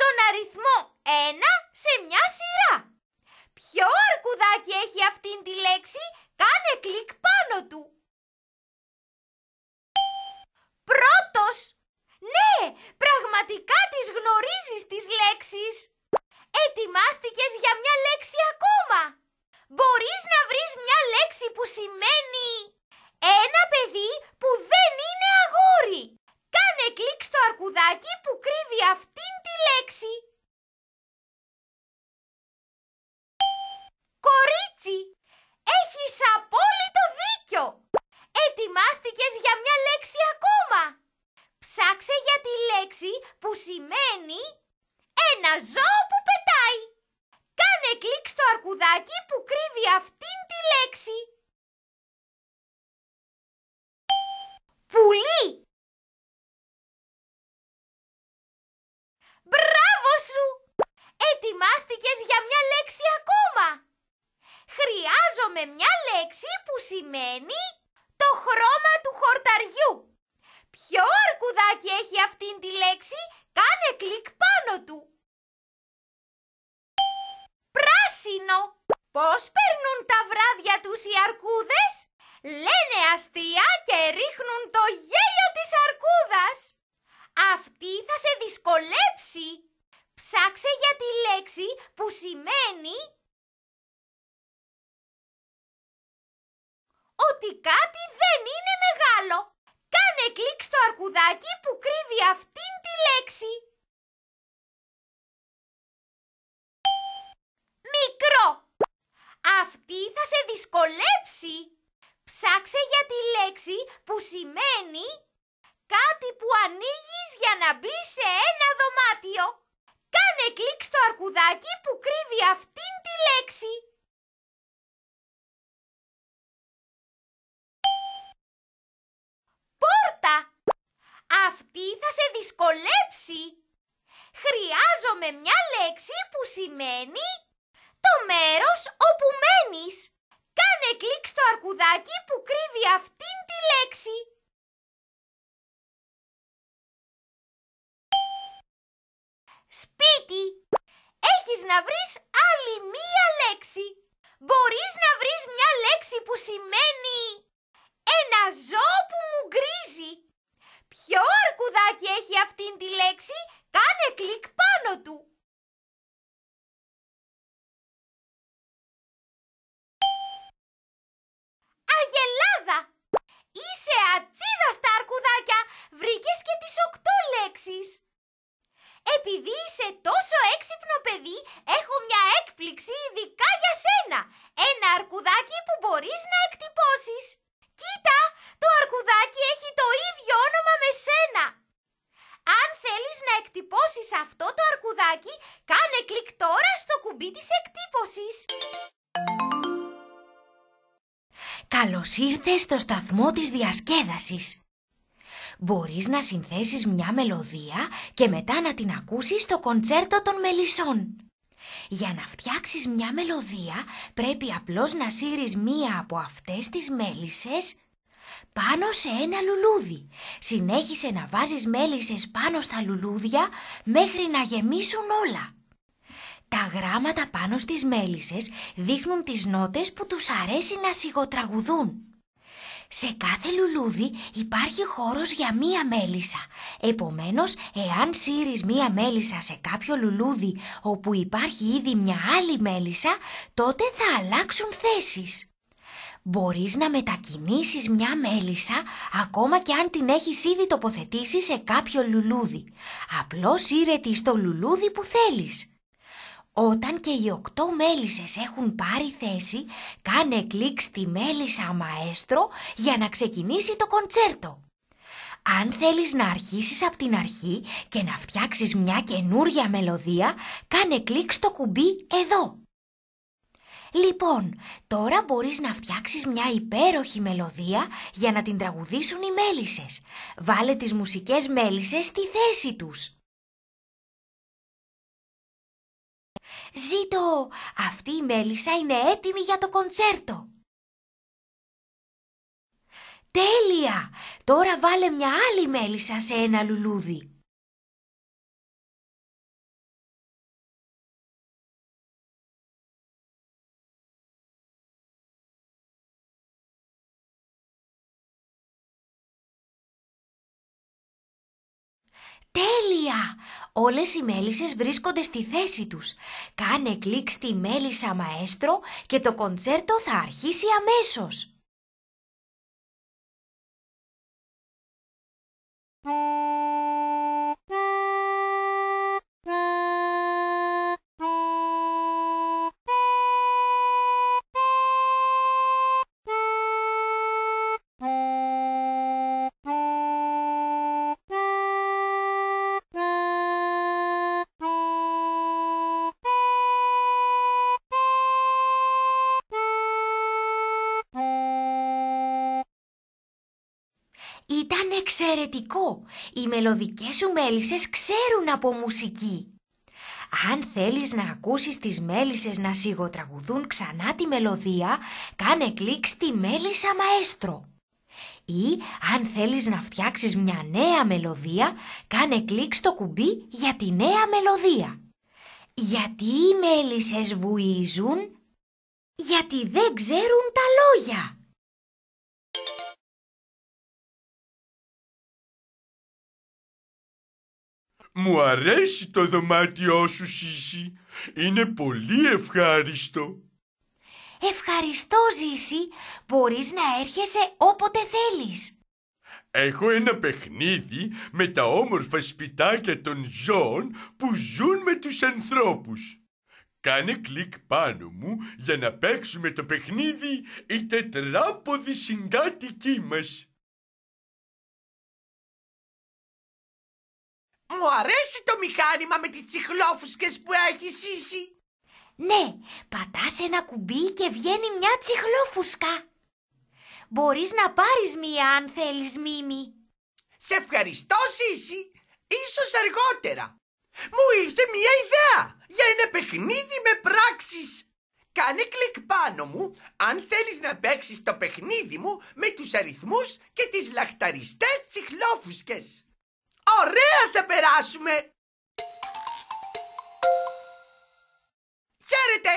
τον αριθμό 1 σε μια σειρά. Ποιο αρκουδάκι έχει αυτήν τη λέξη, κάνε κλικ πάνω του. Πρώτος. Ναι, πραγματικά τις γνωρίζεις τις λέξεις. Ετοιμάστηκες για μια λέξη ακόμα. Μπορείς να βρεις μια λέξη που σημαίνει ένα παιδί που δεν είναι αγόρι. Κάνε κλικ στο αρκουδάκι που κρύβει αυτήν τη λέξη. Κορίτσι, έχεις απόλυτο δίκιο. Ετοιμάστηκες για μια λέξη ακόμα. Ψάξε για τη λέξη που σημαίνει ένα ζώο που πετάει. Κάνε κλικ στο αρκουδάκι που κρύβει αυτήν τη λέξη. Πουλί! σου! Ετοιμάστηκες για μια λέξη ακόμα! Χρειάζομαι μια λέξη που σημαίνει το χρώμα του χορταριού. Ποιο αρκουδάκι έχει αυτήν τη λέξη, κάνε κλικ πάνω του. Πράσινο. Πώς περνούν τα βράδια τους οι αρκούδες? Λένε αστεία και ρίχνουν το γέλιο της αρκούδας. Αυτή θα σε δυσκολέψει. Ψάξε για τη λέξη που σημαίνει ότι κάτι δεν είναι μεγάλο. Κάνε κλικ στο αρκουδάκι που κρύβει αυτήν τη λέξη. Μικρό. Αυτή θα σε δυσκολέψει. Ψάξε για τη λέξη που σημαίνει κάτι που ανοίγεις για να μπει σε ένα δωμάτιο. Κάνε κλικ στο αρκουδάκι που κρύβει αυτήν τη λέξη. Πόρτα. Αυτή θα σε δυσκολέψει. Χρειάζομαι μια λέξη που σημαίνει το μέρος όπου μένεις. Κάνε κλικ στο αρκουδάκι που κρύβει αυτήν τη λέξη. Έχεις να βρεις άλλη μία λέξη. Μπορείς να βρεις μια λέξη που σημαίνει ένα ζώο που μου γκρίζει. Ποιο αρκουδάκι έχει αυτήν τη λέξη, κάνε κλικ πάνω του. Αγελάδα! Είσαι ατσίδας στα αρκουδάκια! Βρήκες και τις οκτώ λέξεις! Επειδή είσαι τόσο έξυπνο παιδί, έχω μια έκπληξη ειδικά για σένα. Ένα αρκουδάκι που μπορείς να εκτυπώσεις. Κοίτα, το αρκουδάκι έχει το ίδιο όνομα με σένα. Αν θέλεις να εκτυπώσεις αυτό το αρκουδάκι, κάνε κλικ τώρα στο κουμπί της εκτύπωσης. Καλώς ήρθες στο σταθμό της διασκέδασης μπορείς να συνθέσεις μια μελωδία και μετά να την ακούσεις στο κοντσέρτο των μελισσών. Για να φτιάξεις μια μελωδία πρέπει απλώς να σύρεις μία από αυτές τις μέλισσες πάνω σε ένα λουλούδι. Συνέχισε να βάζεις μέλισσες πάνω στα λουλούδια μέχρι να γεμίσουν όλα. Τα γράμματα πάνω στις μέλισσες δείχνουν τις νότες που τους αρέσει να σιγοτραγουδούν. Σε κάθε λουλούδι υπάρχει χώρος για μία μέλισσα. Επομένως, εάν σύρεις μία μέλισσα σε κάποιο λουλούδι όπου υπάρχει ήδη μια άλλη μέλισσα, τότε θα αλλάξουν θέσεις. Μπορείς να μετακινήσεις μια μέλισσα ακόμα και αν την έχεις ήδη τοποθετήσει σε κάποιο λουλούδι. Απλώς σύρε τη στο λουλούδι που θέλεις. Όταν και οι οκτώ μέλισσες έχουν πάρει θέση, κάνε κλικ στη μέλισσα μαέστρο για να ξεκινήσει το κοντσέρτο. Αν θέλεις να αρχίσεις από την αρχή και να φτιάξεις μια καινούρια μελωδία, κάνε κλικ στο κουμπί εδώ. Λοιπόν, τώρα μπορείς να φτιάξεις μια υπέροχη μελωδία για να την τραγουδήσουν οι μέλισσες. Βάλε τις μουσικές μέλισσες στη θέση τους. Ζήτω! Αυτή η μέλισσα είναι έτοιμη για το κονσέρτο. Τέλεια! Τώρα βάλε μια άλλη μέλισσα σε ένα λουλούδι. Τέλεια! Όλες οι μέλισσες βρίσκονται στη θέση τους. Κάνε κλικ στη μέλισσα μαέστρο και το κοντσέρτο θα αρχίσει αμέσως. Ήταν εξαιρετικό. Οι μελωδικές σου μέλισσες ξέρουν από μουσική. Αν θέλεις να ακούσεις τις μέλισσες να σιγοτραγουδούν ξανά τη μελωδία, κάνε κλικ στη μέλισσα μαέστρο. Ή αν θέλεις να φτιάξεις μια νέα μελωδία, κάνε κλικ στο κουμπί για τη νέα μελωδία. Γιατί οι μέλισσες βουίζουν? Γιατί δεν ξέρουν τα λόγια. Μου αρέσει το δωμάτιό σου, Σύση. Είναι πολύ ευχάριστο. Ευχαριστώ, Ζήση. Μπορείς να έρχεσαι όποτε θέλεις. Έχω ένα παιχνίδι με τα όμορφα σπιτάκια των ζώων που ζουν με τους ανθρώπους. Κάνε κλικ πάνω μου για να παίξουμε το παιχνίδι «Η τετράποδη συγκάτοικοί μας. Μου αρέσει το μηχάνημα με τις τσιχλόφουσκες που έχει σύσει. Ναι, πατάς ένα κουμπί και βγαίνει μια τσιχλόφουσκα. Μπορείς να πάρεις μία αν θέλεις, Μίμη. Σε ευχαριστώ, Σύση. Ίσως αργότερα. Μου ήρθε μία ιδέα για ένα παιχνίδι με πράξεις. Κάνε κλικ πάνω μου αν θέλεις να παίξεις το παιχνίδι μου με τους αριθμούς και τις λαχταριστές τσιχλόφουσκες. Ωραία θα περάσουμε! Χαίρετε!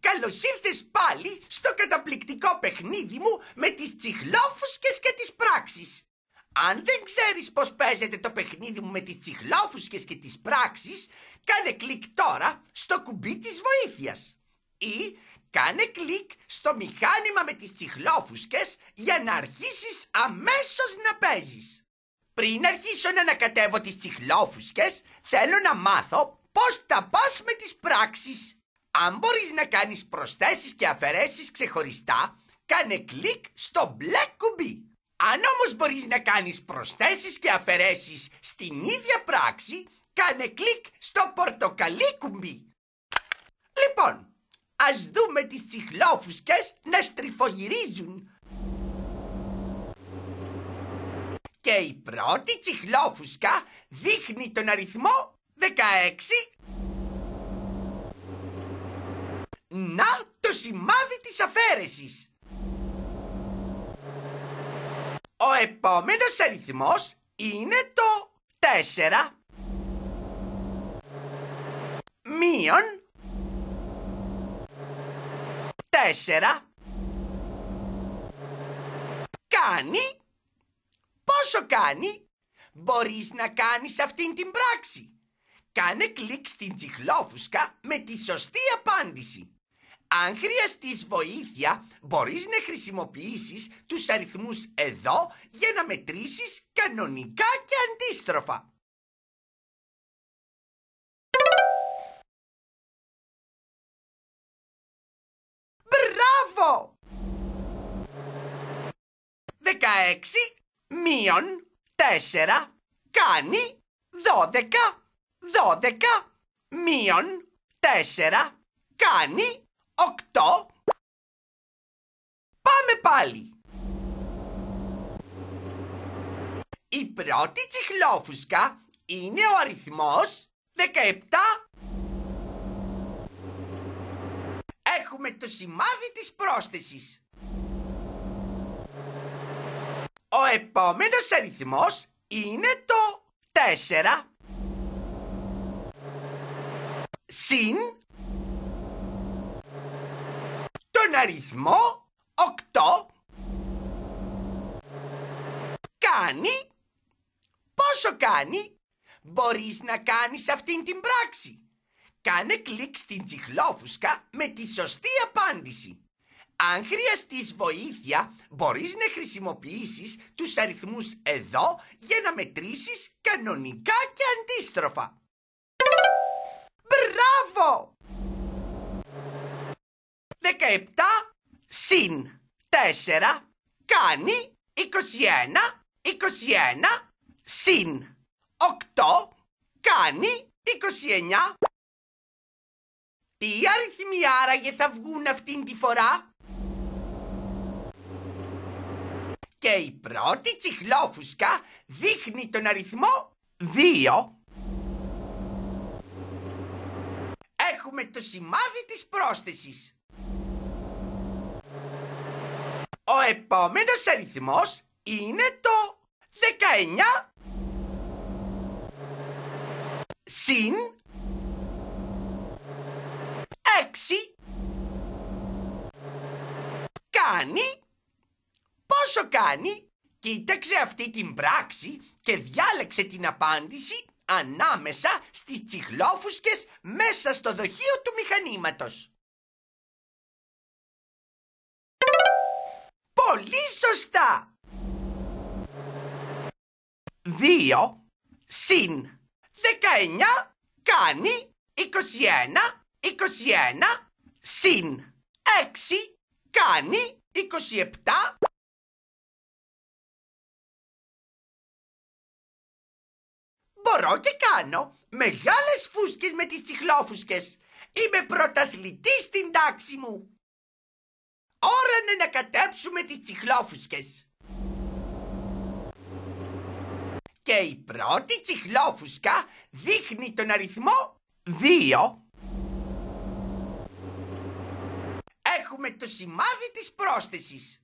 Καλώς ήρθες πάλι στο καταπληκτικό παιχνίδι μου με τις τσιχλόφουσκες και τις πράξεις. Αν δεν ξέρεις πώς παίζετε το παιχνίδι μου με τις τσιχλόφουσκες και τις πράξεις, κάνε κλικ τώρα στο κουμπί της βοήθειας. Ή κάνε κλικ στο μηχάνημα με τις τσιχλόφουσκες για να αρχίσεις αμέσως να παίζεις πριν αρχίσω να ανακατεύω τις τσιχλόφουσκες, θέλω να μάθω πώς τα πας με τις πράξεις. Αν μπορείς να κάνεις προσθέσεις και αφαιρέσεις ξεχωριστά, κάνε κλικ στο μπλε κουμπί. Αν όμως μπορείς να κάνεις προσθέσεις και αφαιρέσεις στην ίδια πράξη, κάνε κλικ στο πορτοκαλί κουμπί. Λοιπόν, ας δούμε τις τσιχλόφουσκες να στριφογυρίζουν και η πρώτη τσιχλόφουσκα δείχνει τον αριθμό 16. Να το σημάδι της αφαίρεσης. Ο επόμενος αριθμός είναι το 4. Μείον 4 κάνει Πόσο κάνει? Μπορείς να κάνεις αυτήν την πράξη. Κάνε κλικ στην τσιχλόφουσκα με τη σωστή απάντηση. Αν χρειαστείς βοήθεια, μπορείς να χρησιμοποιήσεις τους αριθμούς εδώ για να μετρήσεις κανονικά και αντίστροφα. Μπράβο! 16 μείον τέσσερα κάνει δώδεκα. Δώδεκα μείον τέσσερα κάνει οκτώ. Πάμε πάλι. Η πρώτη τσιχλόφουσκα είναι ο αριθμός δεκαεπτά. Έχουμε το σημάδι της πρόσθεσης. Ο επόμενος αριθμός είναι το 4. Συν τον αριθμό 8 κάνει Πόσο κάνει Μπορείς να κάνεις αυτήν την πράξη Κάνε κλικ στην τσιχλόφουσκα με τη σωστή απάντηση αν χρειαστείς βοήθεια, μπορείς να χρησιμοποιήσεις τους αριθμούς εδώ για να μετρήσεις κανονικά και αντίστροφα. Μπράβο! 17 συν 4 κάνει 21, 21 συν 8 κάνει 29. Τι αριθμοί άραγε θα βγουν αυτήν τη φορά? και η πρώτη τσιχλόφουσκα δείχνει τον αριθμό 2. Έχουμε το σημάδι της πρόσθεσης. Ο επόμενος αριθμός είναι το 19 συν 6 κάνει πόσο κάνει. Κοίταξε αυτή την πράξη και διάλεξε την απάντηση ανάμεσα στις τσιχλόφουσκες μέσα στο δοχείο του μηχανήματος. Πολύ σωστά! 2. συν 19 κάνει 21 21 συν 6 κάνει 27 Μπορώ και κάνω μεγάλες φούσκες με τις τσιχλόφουσκες. Είμαι πρωταθλητής στην τάξη μου. Ώρα να κατέψουμε τις τσιχλόφουσκες. Και η πρώτη τσιχλόφουσκα δείχνει τον αριθμό 2. Έχουμε το σημάδι της πρόσθεσης.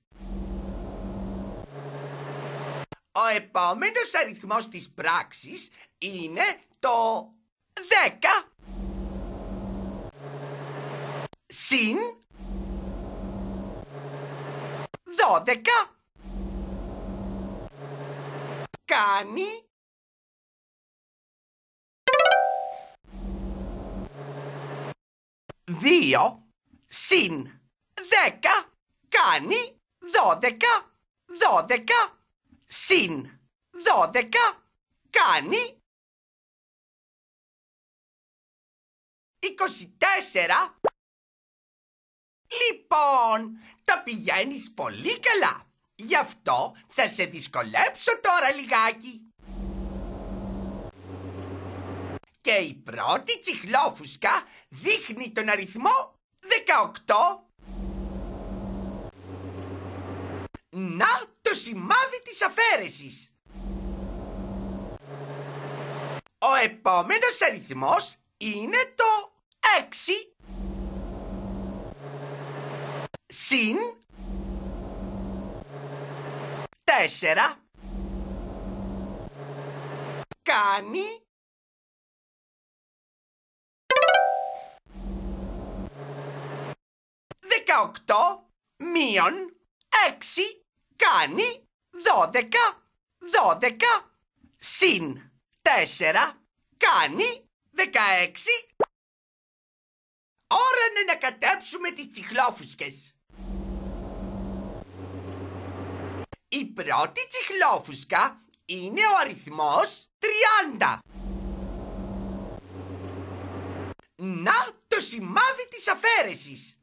Ο επόμενος αριθμός της πράξης είναι το 10 συν 12 κάνει 2 συν 10 κάνει 12 12 συν 12 κάνει 24 Λοιπόν, τα πηγαίνεις πολύ καλά. Γι' αυτό θα σε δυσκολέψω τώρα λιγάκι. Και η πρώτη τσιχλόφουσκα δείχνει τον αριθμό 18. Να το σημάδι της αφαίρεσης. Ο επόμενος αριθμός είναι το 6 συν 4 κάνει Δεκαοκτώ. μείον Έξι. κάνει Δώδεκα. Δώδεκα. συν Τέσσερα. κάνει 16. Ώρα να κατέψουμε τις τσιχλόφουσκες. Η πρώτη τσιχλόφουσκα είναι ο αριθμός 30. Να το σημάδι της αφαίρεσης.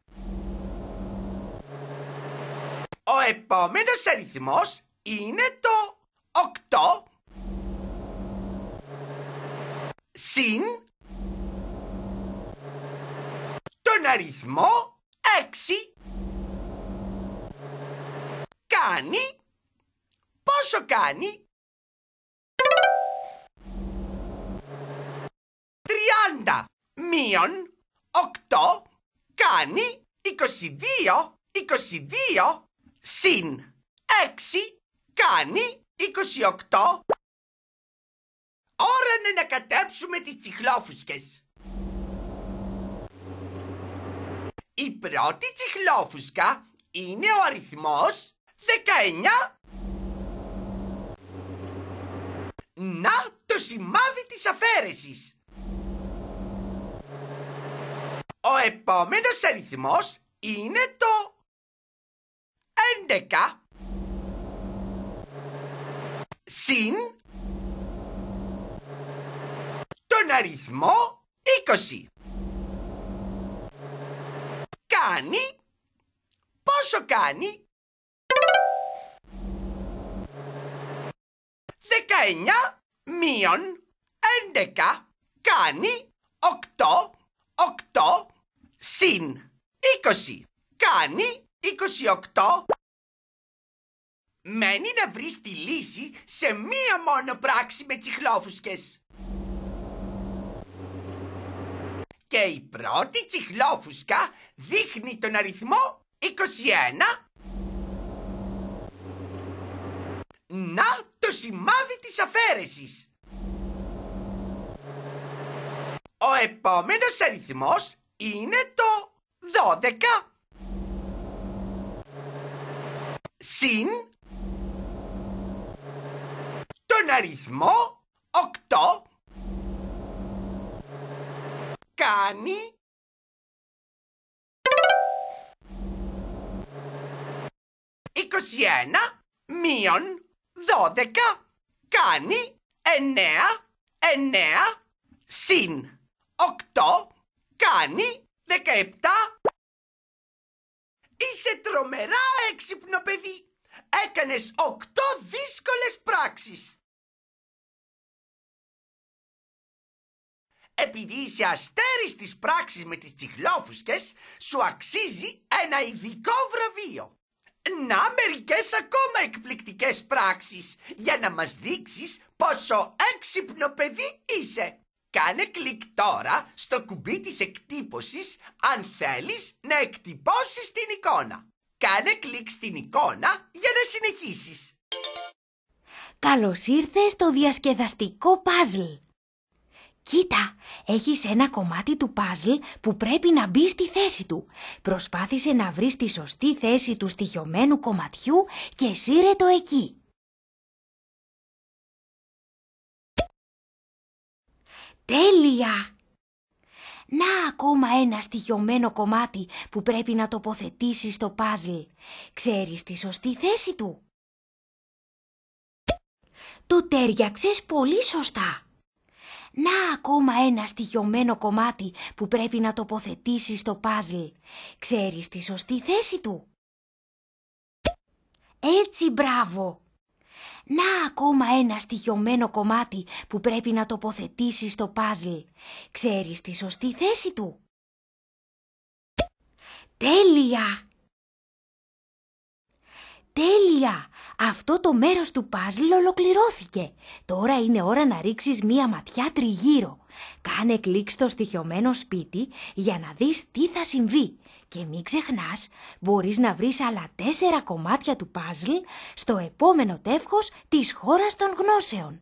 Ο επόμενος αριθμός είναι το 8 συν τον αριθμό 6 κάνει πόσο κάνει 30 μείον 8 κάνει 22 22 συν 6 κάνει 28 Ώρα να ανακατέψουμε τις τσιχλόφουσκες. Η πρώτη τσιχλόφουσκα είναι ο αριθμός 19. Να το σημάδι της αφαίρεσης. Ο επόμενος αριθμός είναι το 11. Συν τον αριθμό 20. Κάνει. Πόσο κάνει. 19 μείον 11 κάνει 8, 8 συν 20 κάνει 28. Μένει να βρεις τη λύση σε μία μόνο πράξη με τσιχλόφουσκες. και η πρώτη τσιχλόφουσκα δείχνει τον αριθμό 21. Να το σημάδι της αφαίρεσης. Ο επόμενος αριθμός είναι το 12. Συν τον αριθμό κάνει. Εικοσιένα μείον δώδεκα κάνει εννέα εννέα συν οκτώ κάνει δεκαεπτά. Είσαι τρομερά έξυπνο παιδί. Έκανες οκτώ δύσκολες πράξεις. επειδή είσαι αστέρι της πράξης με τις τσιχλόφουσκες, σου αξίζει ένα ειδικό βραβείο. Να μερικές ακόμα εκπληκτικές πράξεις για να μας δείξεις πόσο έξυπνο παιδί είσαι. Κάνε κλικ τώρα στο κουμπί της εκτύπωσης αν θέλεις να εκτυπώσεις την εικόνα. Κάνε κλικ στην εικόνα για να συνεχίσεις. Καλώς ήρθες στο διασκεδαστικό παζλ. Κοίτα, έχεις ένα κομμάτι του παζλ που πρέπει να μπει στη θέση του. Προσπάθησε να βρεις τη σωστή θέση του στοιχειωμένου κομματιού και σύρε το εκεί. Τέλεια! Να ακόμα ένα στοιχειωμένο κομμάτι που πρέπει να τοποθετήσεις στο παζλ. Ξέρεις τη σωστή θέση του. Το τέριαξες πολύ σωστά. Να ακόμα ένα στοιχειωμένο κομμάτι που πρέπει να τοποθετήσεις στο παζλ. Ξέρεις τη σωστή θέση του. Έτσι μπράβο. Να ακόμα ένα στοιχειωμένο κομμάτι που πρέπει να τοποθετήσεις στο παζλ. Ξέρεις τη σωστή θέση του. Τέλεια! Τέλεια! Αυτό το μέρος του παζλ ολοκληρώθηκε. Τώρα είναι ώρα να ρίξεις μία ματιά τριγύρω. Κάνε κλικ στο στοιχειωμένο σπίτι για να δεις τι θα συμβεί. Και μην ξεχνάς, μπορείς να βρεις άλλα τέσσερα κομμάτια του παζλ στο επόμενο τεύχος της χώρας των γνώσεων.